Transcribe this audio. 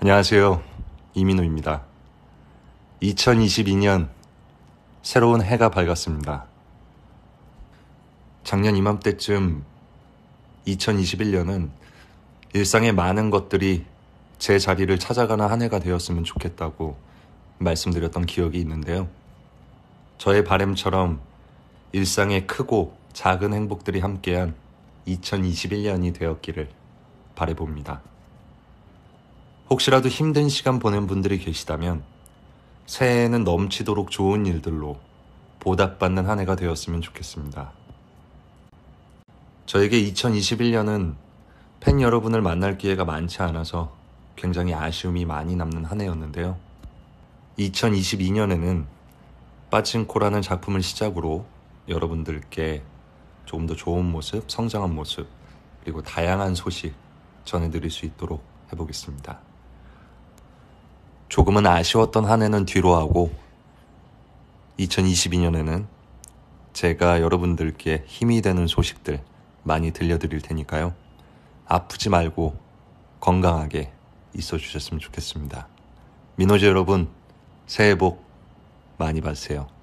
안녕하세요. 이민호입니다. 2022년 새로운 해가 밝았습니다. 작년 이맘때쯤 2021년은 일상의 많은 것들이 제 자리를 찾아가는 한 해가 되었으면 좋겠다고 말씀드렸던 기억이 있는데요. 저의 바램처럼 일상의 크고 작은 행복들이 함께한 2021년이 되었기를 바래봅니다. 혹시라도 힘든 시간 보낸 분들이 계시다면 새해에는 넘치도록 좋은 일들로 보답받는 한 해가 되었으면 좋겠습니다. 저에게 2021년은 팬 여러분을 만날 기회가 많지 않아서 굉장히 아쉬움이 많이 남는 한 해였는데요. 2022년에는 빠친코라는 작품을 시작으로 여러분들께 조금 더 좋은 모습, 성장한 모습, 그리고 다양한 소식 전해드릴 수 있도록 해보겠습니다. 조금은 아쉬웠던 한 해는 뒤로 하고 2022년에는 제가 여러분들께 힘이 되는 소식들 많이 들려드릴 테니까요. 아프지 말고 건강하게 있어 주셨으면 좋겠습니다. 민호지 여러분, 새해 복 많이 받으세요.